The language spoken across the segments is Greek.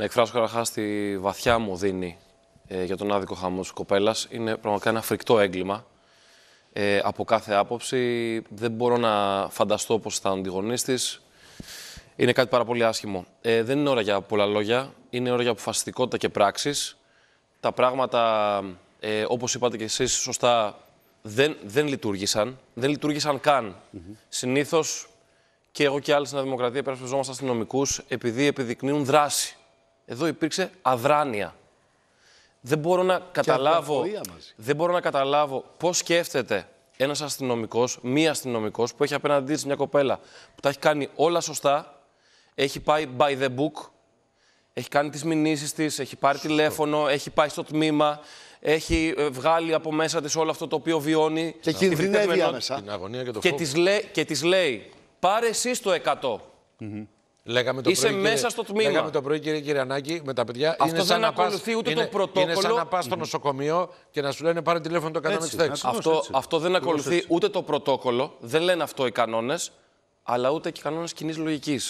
Να εκφράσω καταρχάς τη βαθιά μου δίνη ε, για τον άδικο χαμός της κοπέλας. Είναι πραγματικά ένα φρικτό έγκλημα. Ε, από κάθε άποψη δεν μπορώ να φανταστώ πώς θα αντιγωνεί της. Είναι κάτι πάρα πολύ άσχημο. Ε, δεν είναι ώρα για πολλά λόγια. Είναι ώρα για αποφασιστικότητα και πράξεις. Τα πράγματα, ε, όπως είπατε και εσείς σωστά, δεν, δεν λειτουργήσαν. Δεν λειτουργήσαν καν. Mm Συνήθως και εγώ και άλλοι στην Δημοκρατία υπερασπιζόμαστε αστυνομικούς επειδή επιδεικνύουν δράση. Εδώ υπήρξε αδράνεια. Δεν μπορώ να καταλάβω, δεν μπορώ να καταλάβω πώς σκέφτεται ένας αστυνομικός, μία αστυνομικός που έχει απέναντί της μια κοπέλα που τα έχει κάνει όλα σωστά, έχει πάει by the book, έχει κάνει τις μηνύσεις της, έχει πάρει τηλέφωνο, έχει πάει στο τμήμα, έχει ε, βγάλει από μέσα της όλο αυτό το οποίο βιώνει. Και κινδυνεύει άμεσα. Την αγωνία και το Και της, λέει, πάρε εσύ το 100. Λέγαμε το Είσαι πρωί, μέσα στο τμήμα. Λέγαμε το πρωί, κύριε Κυριανάκη, με τα παιδιά. Αυτό είναι δεν ακολουθεί ούτε είναι, το πρωτόκολλο. Είναι σαν να πας στο νοσοκομείο και να σου λένε πάρε τηλέφωνο το 166. αυτό, αυτό δεν ακολουθεί ούτε το πρωτόκολλο. Δεν λένε αυτό οι κανόνες, αλλά ούτε και οι κανόνες κοινής λογικής.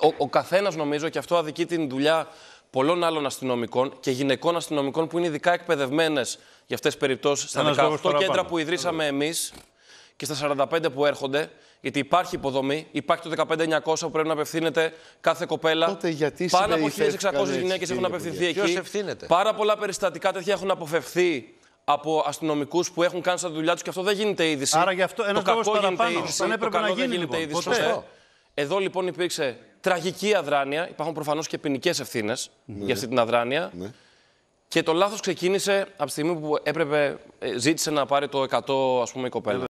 Ο, ο καθένας, νομίζω, και αυτό αδικεί την δουλειά πολλών άλλων αστυνομικών και γυναικών αστυνομικών που είναι ειδικά εκπαιδευμένες για αυτές τις περιπτώσεις. Στα 18 κέντρα που ιδρύσαμε εμείς, και στα 45 που έρχονται, γιατί υπάρχει υποδομή, υπάρχει το 15900 που πρέπει να απευθύνεται κάθε κοπέλα. Τότε γιατί Πάνω από 1.600 γυναίκες έχουν απευθυνθεί εκεί. Ευθύνεται. Πάρα πολλά περιστατικά τέτοια έχουν αποφευθεί από αστυνομικούς που έχουν κάνει στα δουλειά τους και αυτό δεν γίνεται είδηση. Άρα γι' αυτό ένα γίνεται Δεν έπρεπε να γίνει λοιπόν. είδηση. Εδώ λοιπόν υπήρξε τραγική αδράνεια. Υπάρχουν προφανώς και ποινικές ευθύνες ναι. για αυτή την αδράνεια. Ναι. Και το λάθος ξεκίνησε από τη στιγμή που έπρεπε, ε, ζήτησε να πάρει το 100, πούμε, η κοπέλα.